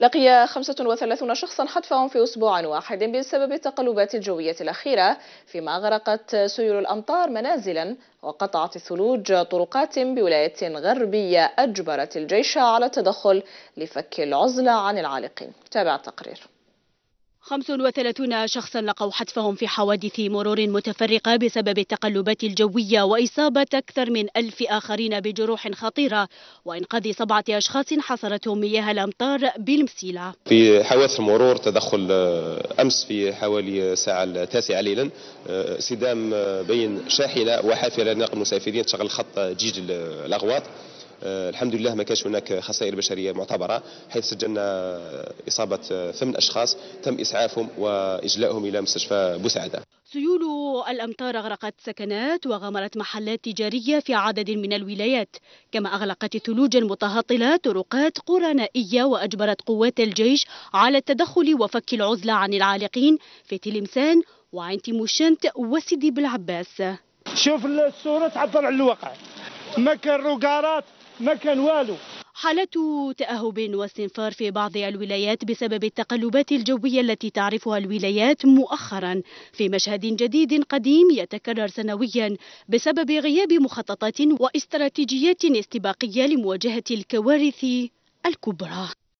لقي 35 شخصا حتفهم في أسبوع واحد بسبب التقلبات الجوية الأخيرة فيما أغرقت سيول الأمطار منازلا وقطعت الثلوج طرقات بولايات غربية أجبرت الجيش على التدخل لفك العزلة عن العالقين تابع التقرير 35 شخصا لقوا حتفهم في حوادث مرور متفرقة بسبب التقلبات الجوية وإصابة أكثر من ألف آخرين بجروح خطيرة وإنقاذ سبعة أشخاص حصرتهم مياه الأمطار بالمسيلة في حوادث المرور تدخل آه، أمس في حوالي الساعة التاسعة ليلا آه، صدام بين شاحنة وحافلة ناقل مسافرين تشغل خط جيج الأغواط آه، الحمد لله ما كانش هناك خسائر بشريه معتبره حيث سجلنا اصابه ثمان آه، اشخاص تم اسعافهم واجلائهم الى مستشفى بوسعاده سيول الأمطار أغرقت سكنات وغمرت محلات تجارية في عدد من الولايات كما أغلقت الثلوج المتهطلة طرقات قرى نائية وأجبرت قوات الجيش على التدخل وفك العزلة عن العالقين في تلمسان وعين تيموشنت وسيدي بالعباس شوف الصورة تعبر على الواقع ما كان روكارات ما كان والو حالة تأهب واستنفار في بعض الولايات بسبب التقلبات الجوية التي تعرفها الولايات مؤخرا في مشهد جديد قديم يتكرر سنويا بسبب غياب مخططات واستراتيجيات استباقية لمواجهة الكوارث الكبرى